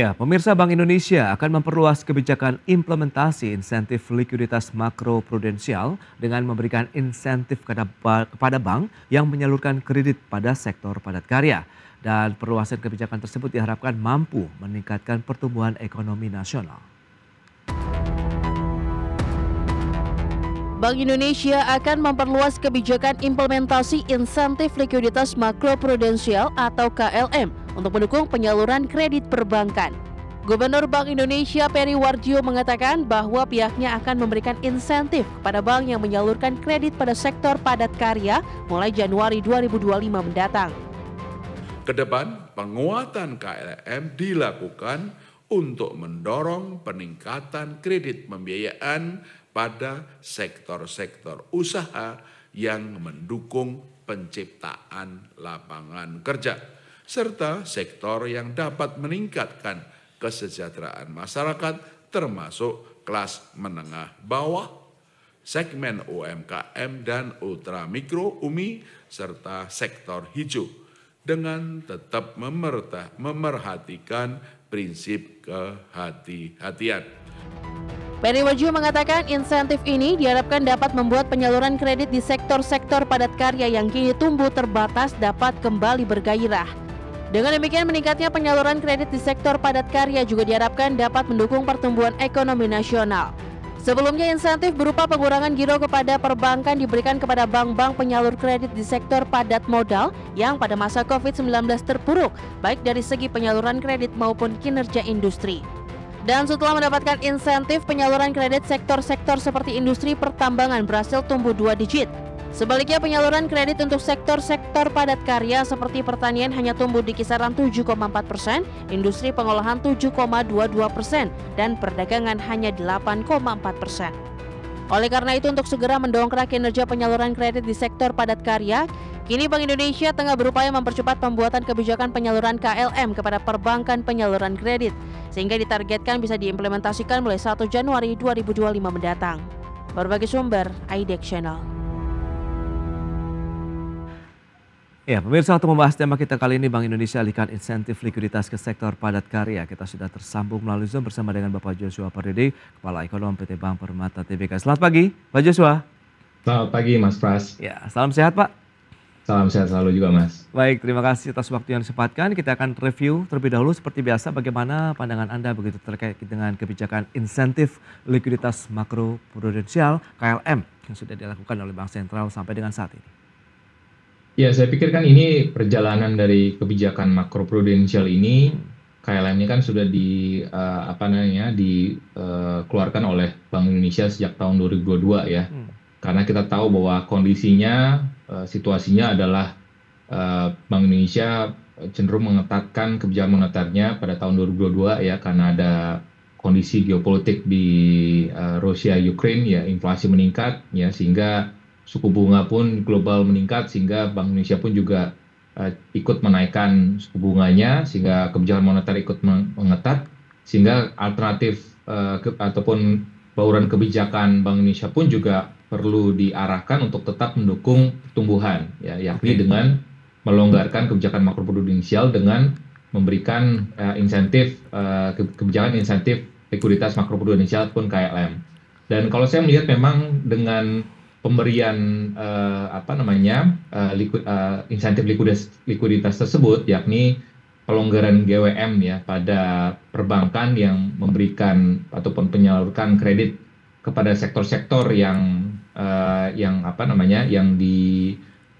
Ya, pemirsa Bank Indonesia akan memperluas kebijakan implementasi insentif likuiditas makro prudensial dengan memberikan insentif kepada bank yang menyalurkan kredit pada sektor padat karya. Dan perluasan kebijakan tersebut diharapkan mampu meningkatkan pertumbuhan ekonomi nasional. Bank Indonesia akan memperluas kebijakan implementasi insentif likuiditas makroprudensial atau KLM untuk mendukung penyaluran kredit perbankan. Gubernur Bank Indonesia Peri Warjio mengatakan bahwa pihaknya akan memberikan insentif kepada bank yang menyalurkan kredit pada sektor padat karya mulai Januari 2025 mendatang. Kedepan, penguatan KLM dilakukan untuk mendorong peningkatan kredit pembiayaan kepada sektor-sektor usaha yang mendukung penciptaan lapangan kerja, serta sektor yang dapat meningkatkan kesejahteraan masyarakat termasuk kelas menengah bawah, segmen UMKM dan ultramikro UMI, serta sektor hijau dengan tetap memerhatikan prinsip kehati-hatian. Perry Wajio mengatakan insentif ini diharapkan dapat membuat penyaluran kredit di sektor-sektor padat karya yang kini tumbuh terbatas dapat kembali bergairah. Dengan demikian meningkatnya penyaluran kredit di sektor padat karya juga diharapkan dapat mendukung pertumbuhan ekonomi nasional. Sebelumnya insentif berupa pengurangan giro kepada perbankan diberikan kepada bank-bank penyalur kredit di sektor padat modal yang pada masa COVID-19 terpuruk, baik dari segi penyaluran kredit maupun kinerja industri. Dan setelah mendapatkan insentif, penyaluran kredit sektor-sektor seperti industri pertambangan berhasil tumbuh dua digit. Sebaliknya penyaluran kredit untuk sektor-sektor padat karya seperti pertanian hanya tumbuh di kisaran 7,4 persen, industri pengolahan 7,22 persen, dan perdagangan hanya 8,4 persen. Oleh karena itu untuk segera mendongkrak kinerja penyaluran kredit di sektor padat karya, kini Bank Indonesia tengah berupaya mempercepat pembuatan kebijakan penyaluran KLM kepada perbankan penyaluran kredit sehingga ditargetkan bisa diimplementasikan mulai 1 Januari 2025 mendatang. Berbagai sumber, IDEX Channel. Ya, pemirsa untuk membahas tema kita kali ini Bank Indonesia alihkan insentif likuiditas ke sektor padat karya. Kita sudah tersambung melalui Zoom bersama dengan Bapak Joshua Pardede, Kepala Ekonom PT Bank Permata TBK. Selamat pagi, Pak Joshua. Selamat pagi, Mas Pras. Ya, salam sehat, Pak. Salam sehat selalu juga Mas. Baik, terima kasih atas waktu yang disempatkan. Kita akan review terlebih dahulu seperti biasa bagaimana pandangan Anda begitu terkait dengan kebijakan insentif likuiditas makro prudensial KLM yang sudah dilakukan oleh Bank Sentral sampai dengan saat ini. Ya, saya pikirkan ini perjalanan dari kebijakan makro prudensial ini KLM ini kan sudah di uh, apa namanya dikeluarkan eh, uh, oleh Bank Indonesia sejak tahun 2022 ya. Hmm. Karena kita tahu bahwa kondisinya Eh, situasinya adalah eh, Bank Indonesia cenderung mengetatkan kebijakan moneternya pada tahun 2022 ya karena ada kondisi geopolitik di eh, Rusia Ukraine ya inflasi meningkat ya sehingga suku bunga pun global meningkat sehingga Bank Indonesia pun juga ikut menaikkan suku bunganya sehingga kebijakan moneter ikut mengetat sehingga alternatif ataupun bauran kebijakan Bank Indonesia pun juga perlu diarahkan untuk tetap mendukung tumbuhan, ya yakni dengan melonggarkan kebijakan makroprudensial dengan memberikan uh, insentif uh, kebijakan insentif likuiditas makroprudensial pun KLM. Dan kalau saya melihat memang dengan pemberian uh, apa namanya uh, liku, uh, insentif likuiditas, likuiditas tersebut yakni pelonggaran GWM ya pada perbankan yang memberikan ataupun penyalurkan kredit kepada sektor-sektor yang uh, yang apa namanya yang di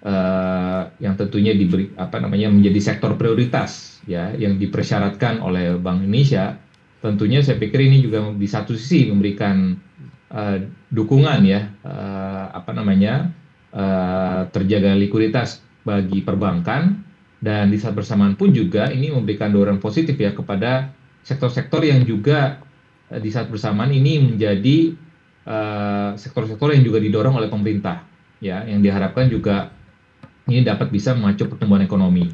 uh, yang tentunya diberi apa namanya menjadi sektor prioritas ya yang dipersyaratkan oleh Bank Indonesia tentunya saya pikir ini juga di satu sisi memberikan uh, dukungan ya uh, apa namanya uh, terjaga likuiditas bagi perbankan dan di saat bersamaan pun juga ini memberikan dorongan positif ya kepada sektor-sektor yang juga di saat bersamaan ini menjadi Eh, sektor-sektor uh, yang juga didorong oleh pemerintah ya yang diharapkan juga ini dapat bisa memacu pertumbuhan ekonomi.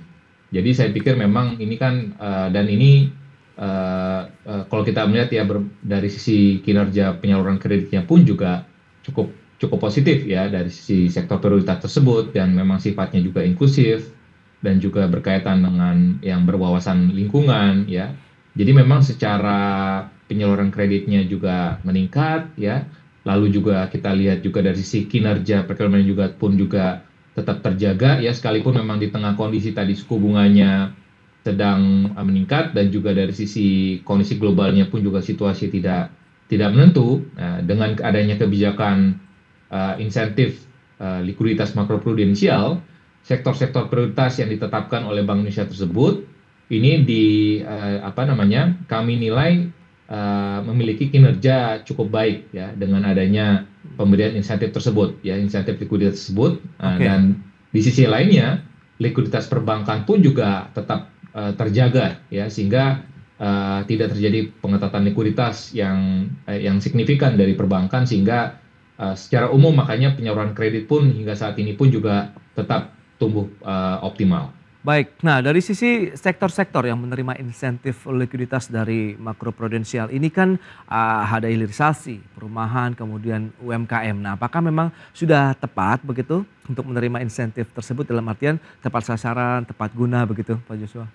Jadi saya pikir memang ini kan uh, dan ini uh, uh, kalau kita melihat ya ber, dari sisi kinerja penyaluran kreditnya pun juga cukup cukup positif ya dari sisi sektor prioritas tersebut dan memang sifatnya juga inklusif dan juga berkaitan dengan yang berwawasan lingkungan ya. Jadi memang secara penyaluran kreditnya juga meningkat ya lalu juga kita lihat juga dari sisi kinerja perekonomian juga pun juga tetap terjaga ya sekalipun memang di tengah kondisi tadi suku bunganya sedang eh, meningkat dan juga dari sisi kondisi globalnya pun juga situasi tidak tidak menentu nah, dengan adanya kebijakan uh, insentif uh, likuiditas makroprudensial sektor-sektor prioritas yang ditetapkan oleh Bank Indonesia tersebut ini di uh, apa namanya kami nilai uh, memiliki kinerja cukup baik ya dengan adanya pemberian insentif tersebut ya insentif likuiditas tersebut nah, okay. dan di sisi lainnya likuiditas perbankan pun juga tetap uh, terjaga ya sehingga uh, tidak terjadi pengetatan likuiditas yang uh, yang signifikan dari perbankan sehingga uh, secara umum makanya penyaluran kredit pun hingga saat ini pun juga tetap tumbuh uh, optimal. Baik, nah dari sisi sektor-sektor yang menerima insentif likuiditas dari makroprudensial ini kan uh, ada hilirisasi, perumahan, kemudian UMKM. Nah apakah memang sudah tepat begitu untuk menerima insentif tersebut dalam artian tepat sasaran, tepat guna begitu Pak Joshua?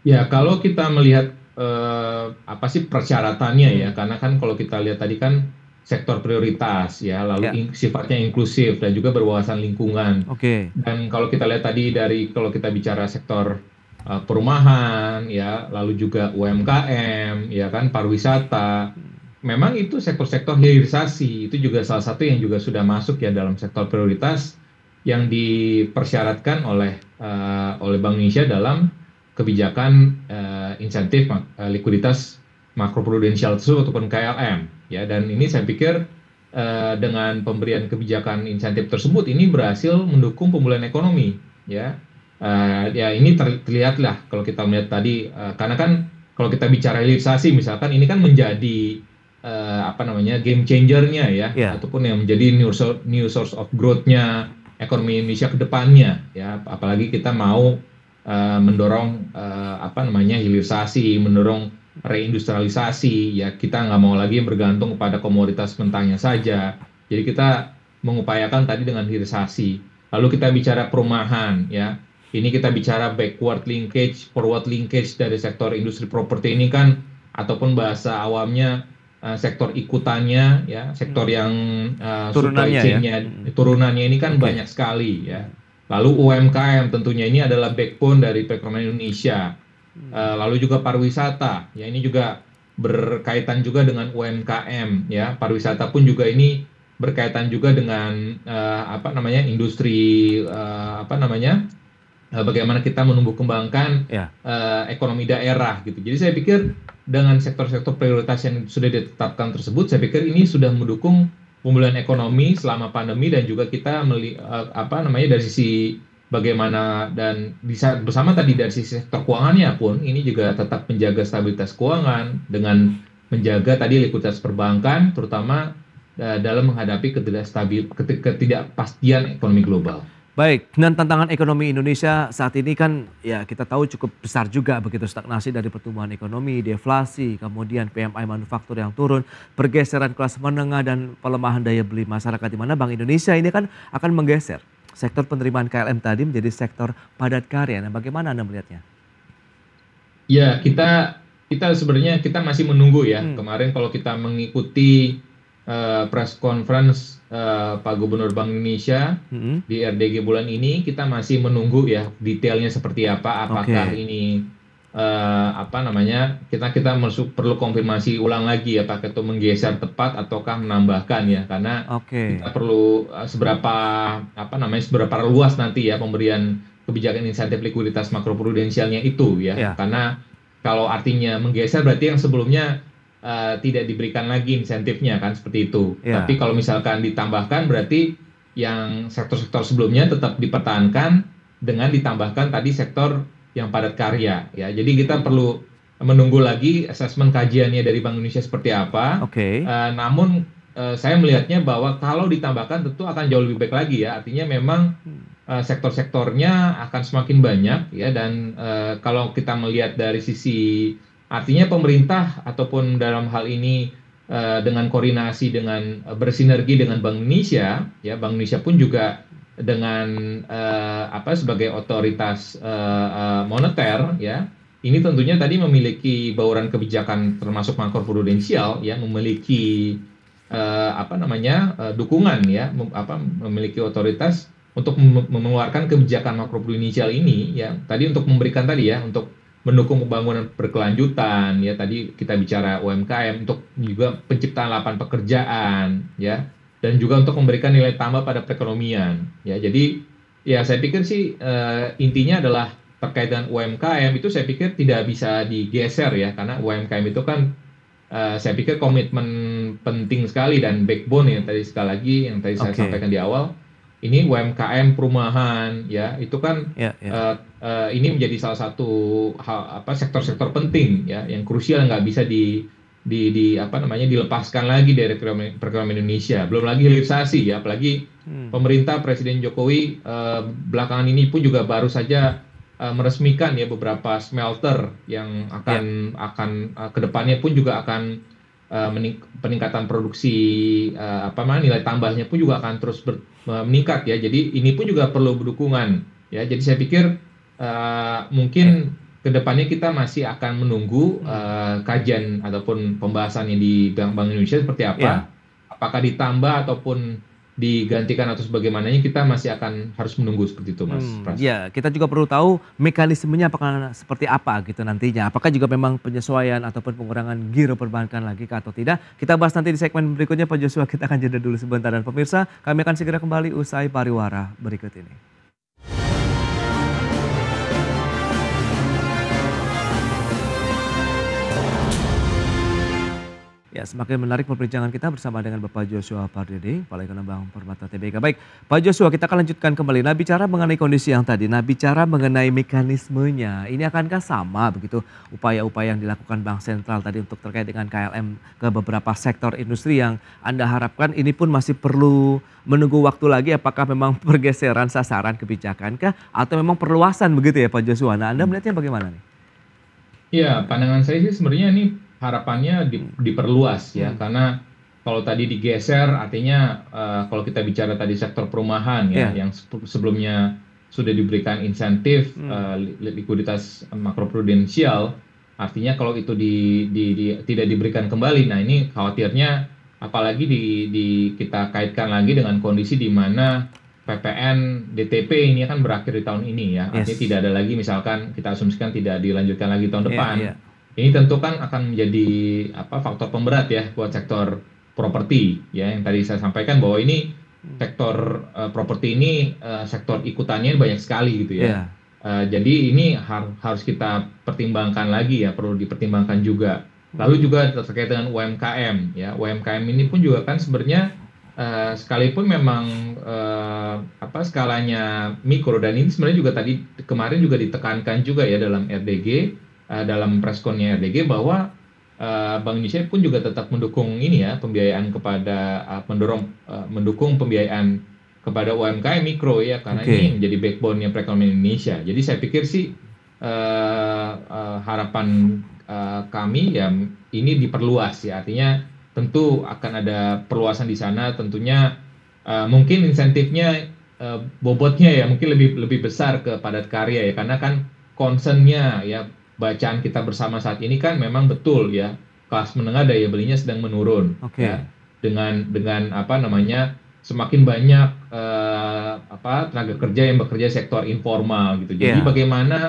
Ya kalau kita melihat eh, apa sih persyaratannya ya, karena kan kalau kita lihat tadi kan sektor prioritas ya lalu yeah. in, sifatnya inklusif dan juga berwawasan lingkungan. Okay. Dan kalau kita lihat tadi dari kalau kita bicara sektor uh, perumahan ya lalu juga UMKM ya kan pariwisata memang itu sektor-sektor hilirisasi itu juga salah satu yang juga sudah masuk ya dalam sektor prioritas yang dipersyaratkan oleh uh, oleh Bank Indonesia dalam kebijakan uh, insentif uh, likuiditas makroprudensial tersebut ataupun KLM ya dan ini saya pikir uh, dengan pemberian kebijakan insentif tersebut ini berhasil mendukung pemulihan ekonomi ya uh, ya ini terlihatlah kalau kita melihat tadi uh, karena kan kalau kita bicara hilirisasi misalkan ini kan menjadi uh, apa namanya game changernya ya yeah. ataupun yang menjadi new source, new source of growthnya ekonomi Indonesia ke depannya ya apalagi kita mau uh, mendorong uh, apa namanya hilirisasi mendorong reindustrialisasi ya kita nggak mau lagi bergantung kepada komoditas mentahnya saja jadi kita mengupayakan tadi dengan hilirisasi lalu kita bicara perumahan ya ini kita bicara backward linkage forward linkage dari sektor industri properti ini kan ataupun bahasa awamnya uh, sektor ikutannya ya sektor hmm. yang uh, turunannya supply chain ya? Hmm. turunannya ini kan okay. banyak sekali ya lalu UMKM tentunya ini adalah backbone dari perekonomian Indonesia Uh, lalu juga pariwisata, ya ini juga berkaitan juga dengan UMKM, ya pariwisata pun juga ini berkaitan juga dengan uh, apa namanya industri uh, apa namanya uh, bagaimana kita menumbuh kembangkan yeah. Ya. uh, ekonomi daerah gitu. Jadi saya pikir dengan sektor-sektor prioritas yang sudah ditetapkan tersebut, saya pikir ini sudah mendukung pemulihan ekonomi selama pandemi dan juga kita meli, uh, apa namanya dari sisi bagaimana dan bisa bersama tadi dari sisi sektor keuangannya pun ini juga tetap menjaga stabilitas keuangan dengan menjaga tadi likuiditas perbankan terutama uh, dalam menghadapi ketidakstabil ketidakpastian ekonomi global. Baik, dengan tantangan ekonomi Indonesia saat ini kan ya kita tahu cukup besar juga begitu stagnasi dari pertumbuhan ekonomi, deflasi, kemudian PMI manufaktur yang turun, pergeseran kelas menengah dan pelemahan daya beli masyarakat di mana Bank Indonesia ini kan akan menggeser sektor penerimaan KLM tadi menjadi sektor padat karya. Nah, bagaimana Anda melihatnya? Ya, kita kita sebenarnya kita masih menunggu ya. Hmm. Kemarin kalau kita mengikuti uh, press conference uh, Pak Gubernur Bank Indonesia hmm. di RDG bulan ini, kita masih menunggu ya detailnya seperti apa, apakah okay. ini uh, apa namanya kita kita masuk, perlu konfirmasi ulang lagi ya pakai itu menggeser tepat ataukah menambahkan ya karena okay. kita perlu uh, seberapa apa namanya seberapa luas nanti ya pemberian kebijakan insentif likuiditas makroprudensialnya itu ya yeah. karena kalau artinya menggeser berarti yang sebelumnya uh, tidak diberikan lagi insentifnya kan seperti itu. Yeah. Tapi kalau misalkan ditambahkan berarti yang sektor-sektor sebelumnya tetap dipertahankan dengan ditambahkan tadi sektor yang padat karya ya. Jadi kita perlu menunggu lagi asesmen kajiannya dari Bank Indonesia seperti apa. Oke. Okay. Uh, eh, namun uh, saya melihatnya bahwa kalau ditambahkan tentu akan jauh lebih baik lagi ya. Artinya memang uh, sektor-sektornya akan semakin banyak ya dan uh, kalau kita melihat dari sisi artinya pemerintah ataupun dalam hal ini dengan koordinasi dengan bersinergi dengan Bank Indonesia ya Bank Indonesia pun juga dengan uh, apa sebagai otoritas uh, uh, moneter ya ini tentunya tadi memiliki bauran kebijakan termasuk makroprudensial ya memiliki uh, apa namanya uh, dukungan ya mem, apa memiliki otoritas untuk mem mengeluarkan kebijakan makroprudensial ini ya tadi untuk memberikan tadi ya untuk mendukung pembangunan berkelanjutan ya tadi kita bicara UMKM untuk juga penciptaan lapangan pekerjaan ya dan juga untuk memberikan nilai tambah pada perekonomian. Ya, jadi ya saya pikir sih uh, intinya adalah terkait dengan UMKM itu saya pikir tidak bisa digeser ya karena UMKM itu kan uh, saya pikir komitmen penting sekali dan backbone yang tadi sekali lagi yang tadi okay. saya sampaikan di awal ini UMKM perumahan ya itu kan yeah, ya, ya. yeah. Uh, uh, ini menjadi salah satu hal, apa sektor-sektor penting ya yang krusial nggak bisa di di, di apa namanya dilepaskan lagi dari perekonomian, Indonesia. Belum lagi hilirisasi ya, apalagi hmm. pemerintah Presiden Jokowi eh, belakangan ini pun juga baru saja eh, meresmikan ya beberapa smelter yang akan yeah. akan eh, kedepannya pun juga akan eh, mening peningkatan produksi eh, apa namanya nilai tambahnya pun juga akan terus ber, meningkat ya. Jadi ini pun juga perlu dukungan ya. Jadi saya pikir eh, mungkin ya kedepannya kita masih akan menunggu uh, kajian ataupun pembahasan yang di Bank, Indonesia seperti apa. Yeah. Apakah ditambah ataupun digantikan atau sebagaimananya kita masih akan harus menunggu seperti itu Mas. Hmm, ya, kita juga perlu tahu mekanismenya apakah seperti apa gitu nantinya. Apakah juga memang penyesuaian ataupun pengurangan giro perbankan lagi atau tidak. Kita bahas nanti di segmen berikutnya Pak Joshua kita akan jeda dulu sebentar dan pemirsa kami akan segera kembali usai pariwara berikut ini. Ya, semakin menarik perbincangan kita bersama dengan Bapak Joshua Pardede, Kepala Ekonomi Bank Permata TBK. Baik, Pak Joshua kita akan lanjutkan kembali. Nah bicara mengenai kondisi yang tadi, nah bicara mengenai mekanismenya, ini akankah sama begitu upaya-upaya yang dilakukan Bank Sentral tadi untuk terkait dengan KLM ke beberapa sektor industri yang Anda harapkan ini pun masih perlu menunggu waktu lagi apakah memang pergeseran sasaran kebijakankah atau memang perluasan begitu ya Pak Joshua. Nah Anda melihatnya bagaimana nih? Ya, pandangan saya sih sebenarnya ini harapannya di, diperluas ya hmm. karena kalau tadi digeser artinya uh, kalau kita bicara tadi sektor perumahan ya yeah. yang sebelumnya sudah diberikan insentif hmm. uh, likuiditas makroprudensial artinya kalau itu di, di, di, tidak diberikan kembali nah ini khawatirnya apalagi di, di kita kaitkan lagi dengan kondisi di mana PPN DTP ini kan berakhir di tahun ini ya artinya yes. tidak ada lagi misalkan kita asumsikan tidak dilanjutkan lagi tahun yeah, depan yeah ini tentu kan akan menjadi apa faktor pemberat ya buat sektor properti ya yang tadi saya sampaikan bahwa ini hmm. sektor uh, properti ini uh, sektor ikutannya banyak sekali gitu ya. Yeah. Iya. Uh, jadi ini har harus kita pertimbangkan lagi ya perlu dipertimbangkan juga. Lalu juga terkait dengan UMKM ya UMKM ini pun juga kan sebenarnya Uh, sekalipun memang uh, apa skalanya mikro dan ini sebenarnya juga tadi kemarin juga ditekankan juga ya dalam RDG Eh, dalam preskonnya RDG bahwa uh, Bank Indonesia pun juga tetap mendukung ini ya pembiayaan kepada uh, mendorong uh, mendukung pembiayaan kepada UMKM mikro ya karena okay. ini menjadi backbone-nya perekonomian Indonesia. Jadi saya pikir sih uh, uh, harapan uh, kami ya ini diperluas ya artinya tentu akan ada perluasan di sana tentunya uh, mungkin insentifnya uh, bobotnya ya mungkin lebih lebih besar kepada karya ya karena kan concernnya ya bacaan kita bersama saat ini kan memang betul ya kelas menengah daya belinya sedang menurun. Okay. Ya. Dengan dengan apa namanya semakin banyak uh, apa tenaga kerja yang bekerja sektor informal gitu. Jadi yeah. bagaimana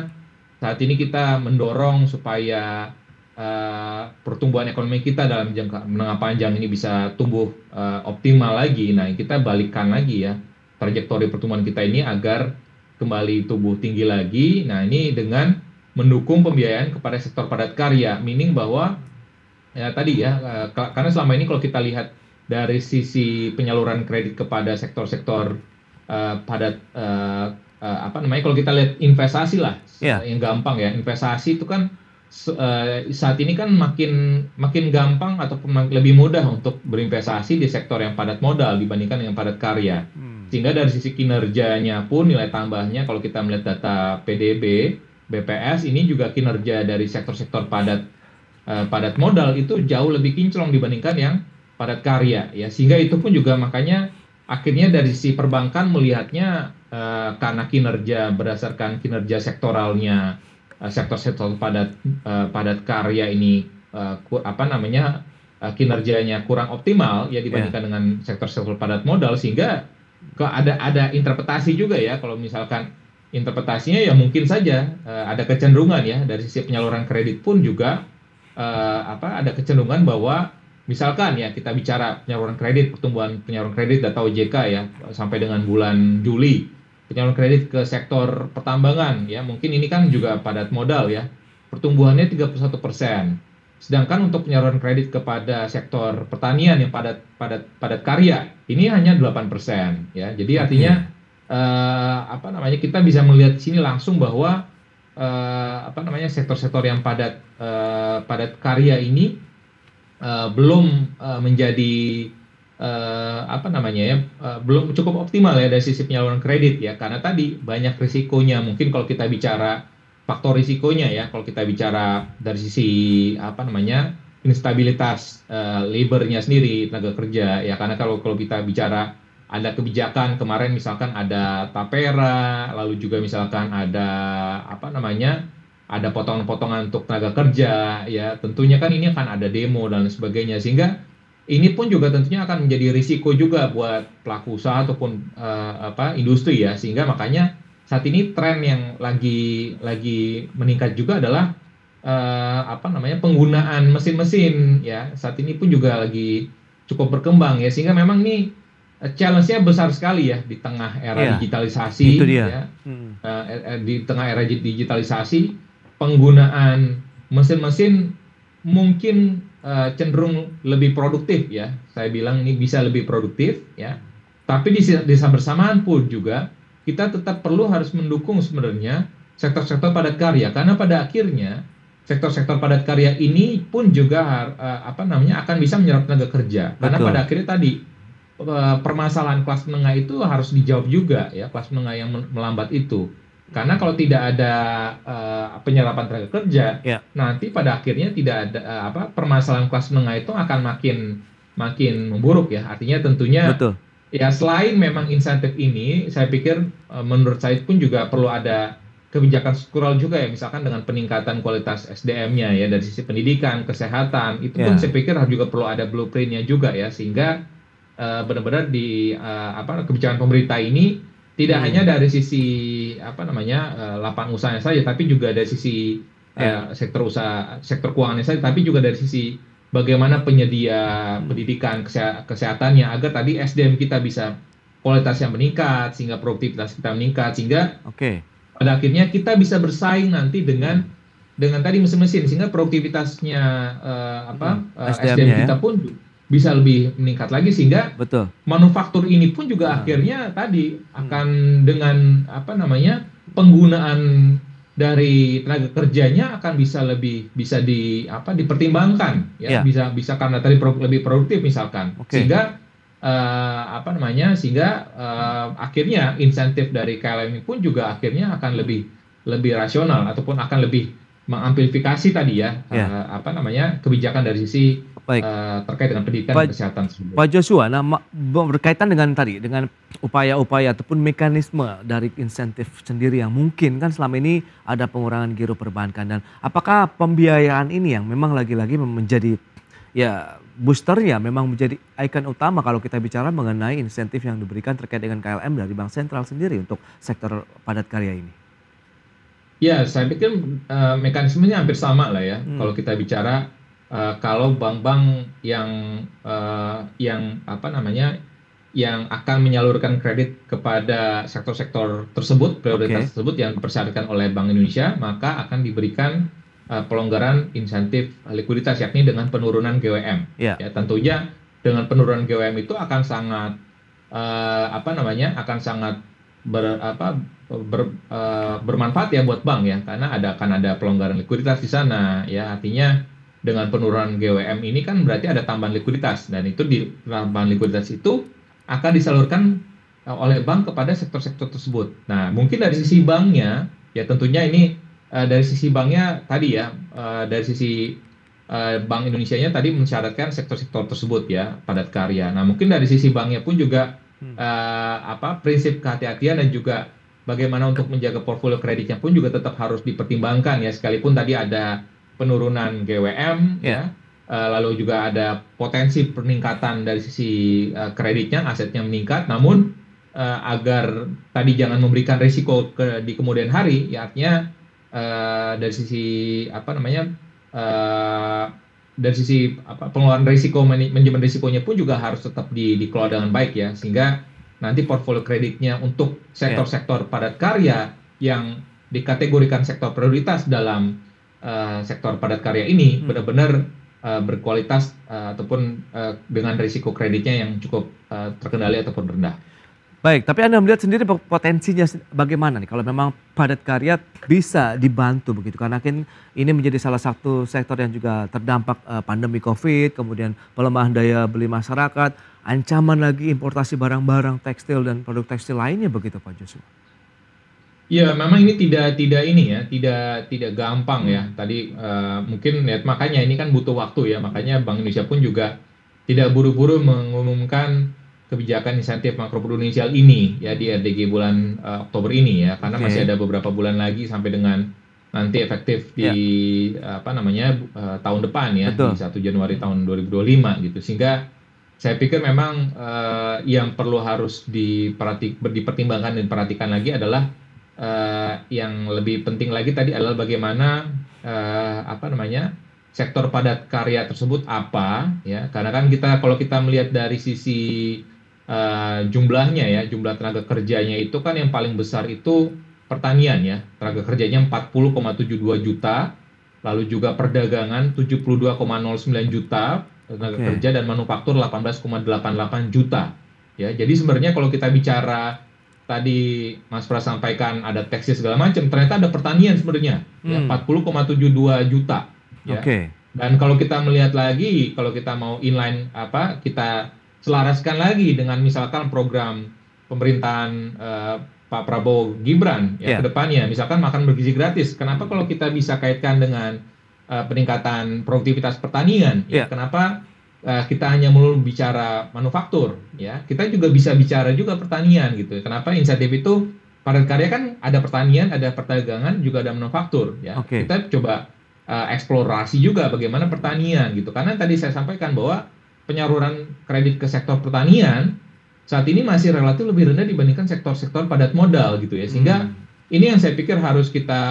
saat ini kita mendorong supaya uh, pertumbuhan ekonomi kita dalam jangka menengah panjang ini bisa tumbuh uh, optimal lagi. Nah, kita balikkan lagi ya trajektori pertumbuhan kita ini agar kembali tumbuh tinggi lagi. Nah, ini dengan mendukung pembiayaan kepada sektor padat karya, meaning bahwa ya tadi ya eh, karena selama ini kalau kita lihat dari sisi penyaluran kredit kepada sektor-sektor uh, padat uh, uh, apa namanya kalau kita lihat investasi lah yeah. yang gampang ya investasi itu kan uh, saat ini kan makin makin gampang atau lebih mudah untuk berinvestasi di sektor yang padat modal dibandingkan dengan padat karya hmm. sehingga dari sisi kinerjanya pun nilai tambahnya kalau kita melihat data PDB BPS ini juga kinerja dari sektor-sektor padat uh, padat modal itu jauh lebih kinclong dibandingkan yang padat karya ya sehingga itu pun juga makanya akhirnya dari si perbankan melihatnya uh, karena kinerja berdasarkan kinerja sektoralnya sektor eh, sektor-sektor padat uh, padat karya ini uh, apa namanya uh, kinerjanya kurang optimal ya dibandingkan yeah. dengan sektor-sektor padat modal sehingga ada ada interpretasi juga ya kalau misalkan interpretasinya ya mungkin saja uh, ada kecenderungan ya dari sisi penyaluran kredit pun juga uh, apa ada kecenderungan bahwa misalkan ya kita bicara penyaluran kredit pertumbuhan penyaluran kredit data OJK ya sampai dengan bulan Juli penyaluran kredit ke sektor pertambangan ya mungkin ini kan juga padat modal ya pertumbuhannya 31 persen sedangkan untuk penyaluran kredit kepada sektor pertanian yang padat padat padat karya ini hanya 8 persen ya jadi artinya uh, apa namanya kita bisa melihat sini langsung bahwa uh, apa namanya sektor-sektor yang padat uh, padat karya ini uh, belum uh, menjadi uh, apa namanya ya uh, belum cukup optimal ya dari sisi penyaluran kredit ya karena tadi banyak risikonya mungkin kalau kita bicara faktor risikonya ya kalau kita bicara dari sisi apa namanya instabilitas uh, labornya sendiri tenaga kerja ya karena kalau kalau kita bicara ada kebijakan kemarin misalkan ada tapera, lalu juga misalkan ada apa namanya? ada potongan-potongan untuk tenaga kerja ya. Tentunya kan ini akan ada demo dan sebagainya sehingga ini pun juga tentunya akan menjadi risiko juga buat pelaku usaha ataupun uh, apa industri ya. Sehingga makanya saat ini tren yang lagi lagi meningkat juga adalah uh, apa namanya penggunaan mesin-mesin ya saat ini pun juga lagi cukup berkembang ya sehingga memang nih challenge-nya besar sekali ya di tengah era yeah. digitalisasi itu dia. ya hmm. Eh, eh, eh, di tengah era digitalisasi penggunaan mesin-mesin mungkin cenderung lebih produktif ya saya bilang ini bisa lebih produktif ya tapi di desa bersamaan pun juga kita tetap perlu harus mendukung sebenarnya sektor-sektor padat karya karena pada akhirnya sektor-sektor padat karya ini pun juga apa namanya akan bisa menyerap tenaga kerja Betul. karena pada akhirnya tadi Eh, permasalahan kelas menengah itu harus dijawab juga ya kelas menengah yang melambat itu karena kalau tidak ada uh, penyerapan tenaga kerja yeah. nanti pada akhirnya tidak ada uh, apa permasalahan kelas menengah itu akan makin makin memburuk ya artinya tentunya Betul. ya selain memang insentif ini saya pikir uh, menurut saya pun juga perlu ada kebijakan struktural juga ya misalkan dengan peningkatan kualitas SDM-nya ya dari sisi pendidikan kesehatan itu yeah. pun ya. saya pikir harus juga perlu ada blueprintnya juga ya sehingga Eh, benar-benar di uh, apa kebijakan pemerintah ini tidak hmm. hanya dari sisi apa namanya uh, lapangan usahanya saja tapi juga dari sisi ya. sektor usaha sektor keuangannya saja tapi juga dari sisi bagaimana penyedia hmm. pendidikan kesehatannya agar tadi SDM kita bisa kualitasnya meningkat sehingga produktivitas kita meningkat sehingga okay. pada akhirnya kita bisa bersaing nanti dengan dengan tadi mesin-mesin sehingga produktivitasnya uh, apa hmm. SDM, SDM kita ya? pun bisa lebih meningkat lagi sehingga betul manufaktur ini pun juga nah. akhirnya tadi hmm. akan dengan apa namanya penggunaan dari tenaga kerjanya akan bisa lebih bisa di apa dipertimbangkan ya yeah. bisa bisa karena tadi produk, lebih produktif misalkan okay. sehingga uh, apa namanya sehingga uh, akhirnya insentif dari KLM pun juga akhirnya akan lebih lebih rasional ataupun akan lebih mengamplifikasi tadi ya yeah. Ya. uh, apa namanya kebijakan dari sisi Baik. Uh, terkait dengan pendidikan Pak, dan kesehatan Pak Joshua, nah berkaitan dengan tadi dengan upaya-upaya ataupun mekanisme dari insentif sendiri yang mungkin kan selama ini ada pengurangan giro perbankan dan apakah pembiayaan ini yang memang lagi-lagi menjadi ya boosternya memang menjadi ikon utama kalau kita bicara mengenai insentif yang diberikan terkait dengan KLM dari Bank Sentral sendiri untuk sektor padat karya ini. Ya, saya pikir uh, mekanismenya hampir sama lah ya. Hmm. Kalau kita bicara Eh, kalau bank-bank yang uh, yang apa namanya yang akan menyalurkan kredit kepada sektor-sektor tersebut prioritas okay. tersebut yang dipersyaratkan oleh Bank Indonesia maka akan diberikan uh, pelonggaran insentif likuiditas yakni dengan penurunan GWM yeah. ya tentunya dengan penurunan GWM itu akan sangat uh, apa namanya akan sangat ber, apa, ber, uh, bermanfaat ya buat bank ya karena ada akan ada pelonggaran likuiditas di sana ya artinya dengan penurunan GWM ini kan berarti ada tambahan likuiditas dan itu di tambahan likuiditas itu akan disalurkan eh, oleh bank kepada sektor-sektor tersebut. Nah, mungkin dari sisi banknya ya tentunya ini uh, dari sisi banknya tadi ya uh, dari sisi uh, Bank Indonesia-nya tadi mensyaratkan sektor-sektor tersebut ya padat karya. Nah, mungkin dari sisi banknya pun juga uh, apa prinsip kehati-hatian dan juga bagaimana untuk menjaga portfolio kreditnya pun juga tetap harus dipertimbangkan ya sekalipun tadi ada penurunan GWM yeah. Ya. Ya. lalu juga ada potensi peningkatan dari sisi eh, kreditnya, asetnya meningkat. Namun eh, agar tadi jangan memberikan risiko ke, di kemudian hari, ya artinya eh, dari sisi apa namanya dari sisi apa, pengelolaan risiko manajemen risikonya pun juga harus tetap di, dikelola dengan baik ya, sehingga nanti portfolio kreditnya untuk ya. sektor-sektor padat karya yang dikategorikan sektor prioritas dalam Eh, sektor padat karya ini hmm. benar-benar uh, berkualitas uh, ataupun uh, dengan risiko kreditnya yang cukup uh, terkendali ataupun rendah. Baik, tapi Anda melihat sendiri potensinya bagaimana nih kalau memang padat karya bisa dibantu begitu karena kan ini menjadi salah satu sektor yang juga terdampak pandemi Covid, kemudian pelemahan daya beli masyarakat, ancaman lagi importasi barang-barang tekstil dan produk tekstil lainnya begitu Pak Joshua. Ya memang ini tidak tidak ini ya, tidak tidak gampang ya. Hmm. Tadi uh, mungkin ya, makanya ini kan butuh waktu ya, makanya Bank Indonesia pun juga tidak buru-buru mengumumkan kebijakan insentif makroprudensial ini ya di RDG bulan uh, Oktober ini ya, karena okay. masih ada beberapa bulan lagi sampai dengan nanti efektif di yeah. Ya. apa namanya uh, tahun depan ya, Betul. di 1 Januari tahun 2025 gitu. Sehingga saya pikir memang uh, yang perlu harus diperhati dipertimbangkan dan diperhatikan lagi adalah uh, yang lebih penting lagi tadi adalah bagaimana uh, apa namanya sektor padat karya tersebut apa ya karena kan kita kalau kita melihat dari sisi uh, jumlahnya ya jumlah tenaga kerjanya itu kan yang paling besar itu pertanian ya tenaga kerjanya 40,72 juta lalu juga perdagangan 72,09 juta tenaga okay. kerja dan manufaktur 18,88 juta ya jadi sebenarnya kalau kita bicara tadi Mas Pras sampaikan ada teksnya segala macam, ternyata ada pertanian sebenarnya ya, hmm. ya 40,72 juta. Ya. Oke. Okay. Dan kalau kita melihat lagi, kalau kita mau inline apa, kita selaraskan lagi dengan misalkan program pemerintahan uh, Pak Prabowo Gibran ya yeah. ke depannya, misalkan makan bergizi gratis. Kenapa kalau kita bisa kaitkan dengan uh, peningkatan produktivitas pertanian? Yeah. Ya, kenapa Eh, kita hanya melulu bicara manufaktur ya kita juga bisa bicara juga pertanian gitu kenapa insentif itu padat karya kan ada pertanian ada perdagangan juga ada manufaktur ya okay. kita coba uh, eksplorasi juga bagaimana pertanian gitu karena tadi saya sampaikan bahwa penyaluran kredit ke sektor pertanian saat ini masih relatif lebih rendah dibandingkan sektor-sektor padat modal gitu ya sehingga hmm. ini yang saya pikir harus kita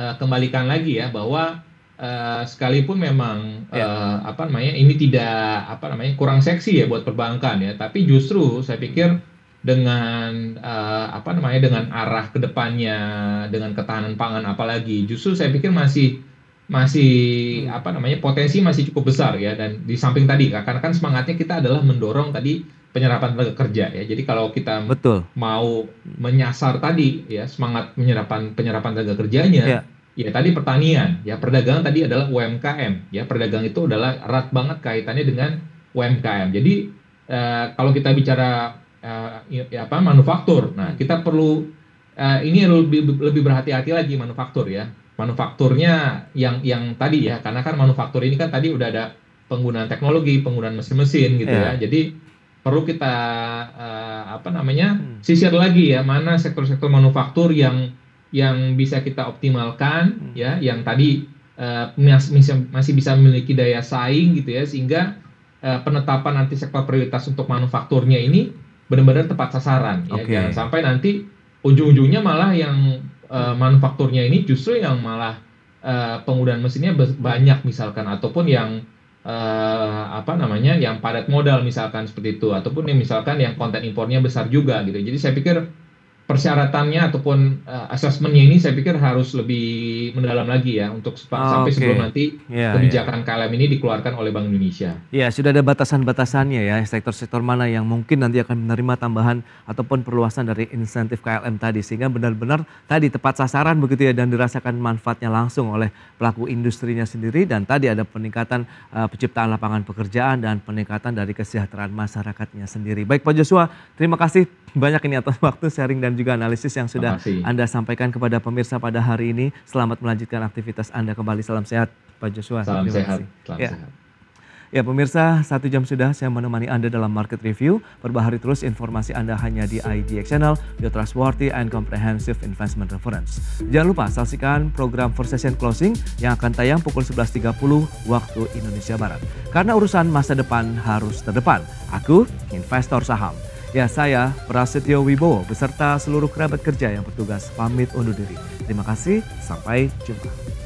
uh, kembalikan lagi ya bahwa Eh, sekalipun memang ya. uh, apa namanya ini tidak apa namanya kurang seksi ya buat perbankan ya tapi justru saya pikir dengan uh, apa namanya dengan arah kedepannya dengan ketahanan pangan apalagi justru saya pikir masih masih hmm. apa namanya potensi masih cukup besar ya dan di samping tadi karena kan semangatnya kita adalah mendorong tadi penyerapan tenaga kerja ya jadi kalau kita betul mau menyasar tadi ya semangat penyerapan penyerapan tenaga kerjanya yeah. Ya tadi pertanian, ya perdagangan tadi adalah UMKM, ya perdagangan itu adalah erat banget kaitannya dengan UMKM. Jadi eh, kalau kita bicara eh, apa manufaktur, nah kita perlu eh, ini lebih lebih berhati-hati lagi manufaktur ya. Manufakturnya yang yang tadi ya, karena kan manufaktur ini kan tadi udah ada penggunaan teknologi, penggunaan mesin-mesin gitu yeah. ya. Jadi perlu kita eh, apa namanya hmm. sisir lagi ya mana sektor-sektor manufaktur yang yang bisa kita optimalkan hmm. ya yang tadi uh, eh, masih, masih bisa memiliki daya saing gitu ya sehingga uh, penetapan nanti sektor prioritas untuk manufakturnya ini benar-benar tepat sasaran ya. okay. jangan sampai nanti ujung-ujungnya malah yang uh, manufakturnya ini justru yang malah uh, penggunaan mesinnya banyak misalkan ataupun yang uh, apa namanya yang padat modal misalkan seperti itu ataupun yang misalkan yang konten impornya besar juga gitu jadi saya pikir persyaratannya ataupun uh, eh, asesmennya ini saya pikir harus lebih mendalam lagi ya untuk oh, sampai okay. sebelum nanti yeah, ya. kebijakan yeah. KLM ini dikeluarkan oleh Bank Indonesia. Ya, yeah, sudah ada batasan-batasannya ya, sektor-sektor mana yang mungkin nanti akan menerima tambahan ataupun perluasan dari insentif KLM e tadi sehingga benar-benar tadi tepat sasaran begitu ya dan dirasakan manfaatnya langsung oleh pelaku industrinya sendiri dan tadi ada peningkatan uh, penciptaan lapangan pekerjaan dan peningkatan dari kesejahteraan masyarakatnya sendiri. Baik Pak Joshua, terima kasih banyak ini atas waktu sharing dan dan juga analisis yang sudah Anda sampaikan kepada pemirsa pada hari ini. Selamat melanjutkan aktivitas Anda kembali. Salam sehat Pak Joshua. Salam sehat. Salam ya. sehat. Ya pemirsa, satu jam sudah saya menemani Anda dalam market review. Perbaharui terus informasi Anda hanya di IDX Channel, The Trustworthy and Comprehensive Investment Reference. Jangan lupa saksikan program First Session Closing yang akan tayang pukul 11.30 waktu Indonesia Barat. Karena urusan masa depan harus terdepan. Aku, investor saham. Ya, saya Prasetyo Wibowo beserta seluruh kerabat kerja yang bertugas pamit undur diri. Terima kasih, sampai jumpa.